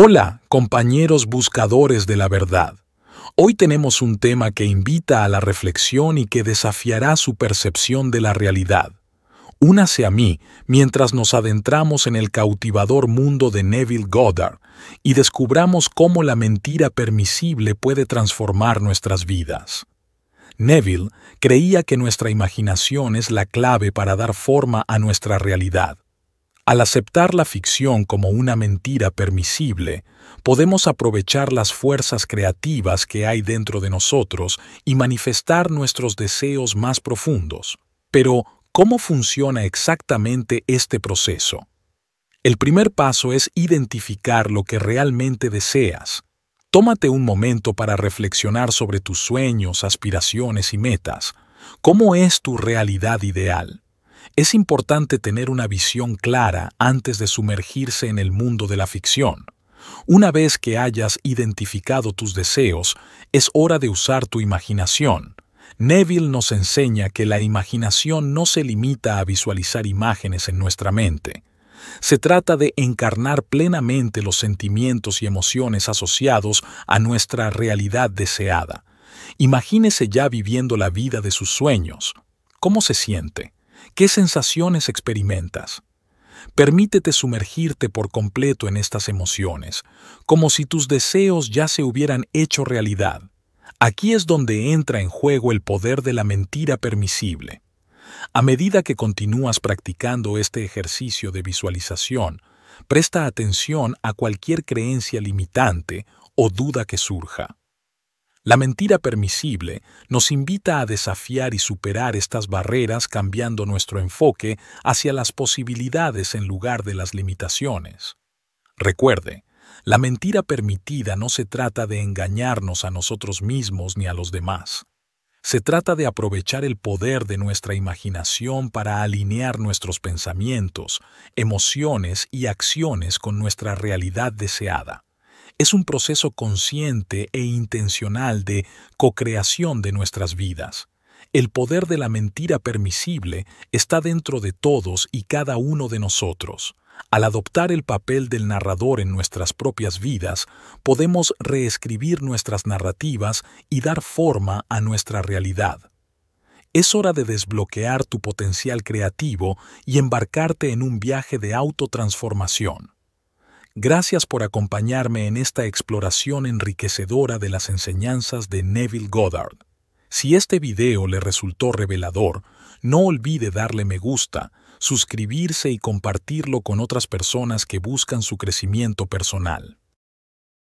Hola, compañeros buscadores de la verdad. Hoy tenemos un tema que invita a la reflexión y que desafiará su percepción de la realidad. Únase a mí mientras nos adentramos en el cautivador mundo de Neville Goddard y descubramos cómo la mentira permisible puede transformar nuestras vidas. Neville creía que nuestra imaginación es la clave para dar forma a nuestra realidad al aceptar la ficción como una mentira permisible, podemos aprovechar las fuerzas creativas que hay dentro de nosotros y manifestar nuestros deseos más profundos. Pero, ¿cómo funciona exactamente este proceso? El primer paso es identificar lo que realmente deseas. Tómate un momento para reflexionar sobre tus sueños, aspiraciones y metas. ¿Cómo es tu realidad ideal? Es importante tener una visión clara antes de sumergirse en el mundo de la ficción. Una vez que hayas identificado tus deseos, es hora de usar tu imaginación. Neville nos enseña que la imaginación no se limita a visualizar imágenes en nuestra mente. Se trata de encarnar plenamente los sentimientos y emociones asociados a nuestra realidad deseada. Imagínese ya viviendo la vida de sus sueños. ¿Cómo se siente? ¿Qué sensaciones experimentas? Permítete sumergirte por completo en estas emociones, como si tus deseos ya se hubieran hecho realidad. Aquí es donde entra en juego el poder de la mentira permisible. A medida que continúas practicando este ejercicio de visualización, presta atención a cualquier creencia limitante o duda que surja. La mentira permisible nos invita a desafiar y superar estas barreras cambiando nuestro enfoque hacia las posibilidades en lugar de las limitaciones. Recuerde, la mentira permitida no se trata de engañarnos a nosotros mismos ni a los demás. Se trata de aprovechar el poder de nuestra imaginación para alinear nuestros pensamientos, emociones y acciones con nuestra realidad deseada es un proceso consciente e intencional de cocreación de nuestras vidas. El poder de la mentira permisible está dentro de todos y cada uno de nosotros. Al adoptar el papel del narrador en nuestras propias vidas, podemos reescribir nuestras narrativas y dar forma a nuestra realidad. Es hora de desbloquear tu potencial creativo y embarcarte en un viaje de autotransformación. Gracias por acompañarme en esta exploración enriquecedora de las enseñanzas de Neville Goddard. Si este video le resultó revelador, no olvide darle me gusta, suscribirse y compartirlo con otras personas que buscan su crecimiento personal.